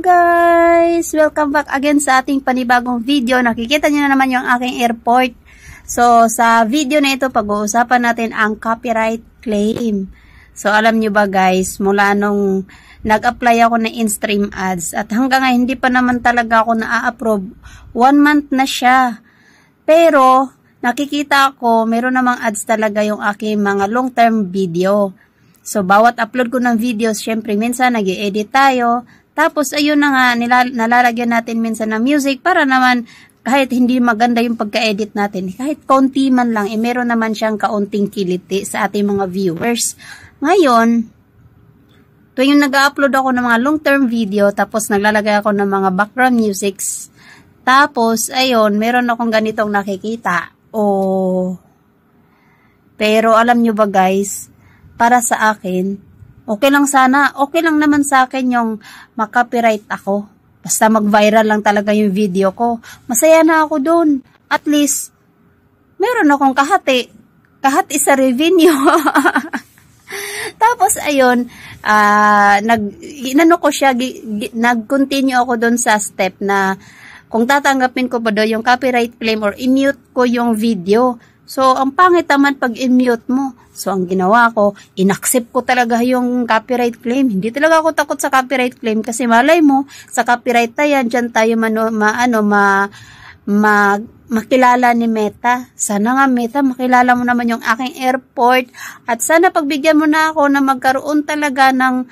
guys! Welcome back again sa ating panibagong video. Nakikita nyo na naman yung aking airport. So, sa video na ito, pag-uusapan natin ang copyright claim. So, alam nyo ba guys, mula nung nag-apply ako ng in-stream ads at hanggang nga hindi pa naman talaga ako na-approve, one month na siya. Pero, nakikita ako, meron namang ads talaga yung aking mga long-term video. So, bawat upload ko ng videos, syempre minsan nag edit tayo, tapos, ayun na nga, nilal- nalalagyan natin minsan ng music para naman kahit hindi maganda yung pagka-edit natin, kahit konti man lang, eh, meron naman siyang kaunting kiliti sa ating mga viewers. Ngayon, tuwing nag-upload ako ng mga long-term video, tapos naglalagay ako ng mga background musics, tapos, ayun, meron akong ganitong nakikita. Oh. Pero alam nyo ba guys, para sa akin, Okay lang sana. Okay lang naman sa akin yung makopyright ako. Basta mag-viral lang talaga yung video ko. Masaya na ako doon. At least, meron akong kahati. Kahati sa revenue. Tapos, ayun, uh, nag, inano ko siya, nag-continue ako doon sa step na kung tatanggapin ko ba doon yung copyright claim or in-mute ko yung video So, ang pangit naman pag in mo. So, ang ginawa ko, inaccept ko talaga yung copyright claim. Hindi talaga ako takot sa copyright claim kasi malay mo, sa copyright tayo, dyan tayo mano, ma, ano, ma, ma, makilala ni Meta. Sana nga Meta, makilala mo naman yung aking airport at sana pagbigyan mo na ako na magkaroon talaga ng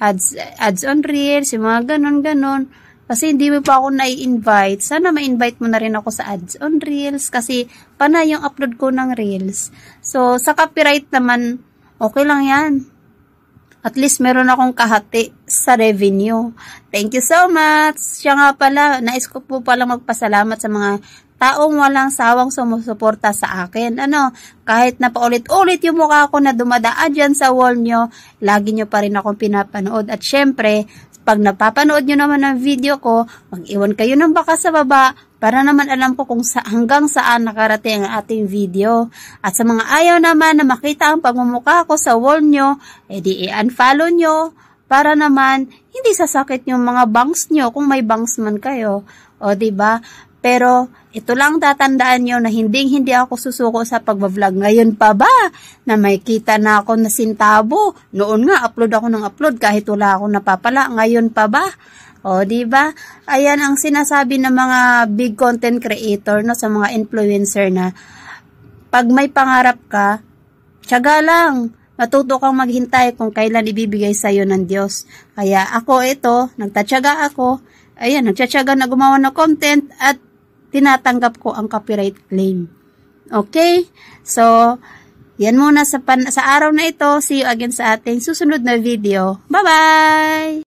ads, ads on reels, yung mga ganon-ganon. Kasi hindi mo pa ako nai-invite. Sana ma-invite mo na rin ako sa ads on reels kasi panay yung upload ko ng reels. So, sa copyright naman, okay lang yan. At least meron akong kahati sa revenue. Thank you so much! Siya nga pala, nais ko po pala magpasalamat sa mga taong walang sawang sumusuporta sa akin. Ano, kahit na paulit-ulit yung mukha ko na dumadaan dyan sa wall nyo, lagi nyo pa rin akong pinapanood. At syempre, pag napapanood nyo naman ang video ko, mag-iwan kayo ng baka sa baba para naman alam ko kung sa hanggang saan nakarating ang ating video. At sa mga ayaw naman na makita ang pagmumuka ko sa wall nyo, edi i-unfollow nyo para naman, hindi sasakit yung mga bangs nyo kung may bangs man kayo. O, ba diba? Pero, ito lang tatandaan nyo na hindi hindi ako susuko sa pagbablog. Ngayon pa ba na may kita na ako na sintabo? Noon nga, upload ako ng upload kahit wala ako napapala. Ngayon pa ba? O, di ba? Ayan ang sinasabi ng mga big content creator no sa mga influencer na pag may pangarap ka, tiyaga lang. Matuto kang maghintay kung kailan ibibigay sa iyo ng Diyos. Kaya ako ito, nagtatyaga ako, ayan, nagtatyaga na gumawa ng content at tinatanggap ko ang copyright claim. Okay? So, yan muna sa, pan sa araw na ito. See you again sa ating susunod na video. Bye-bye!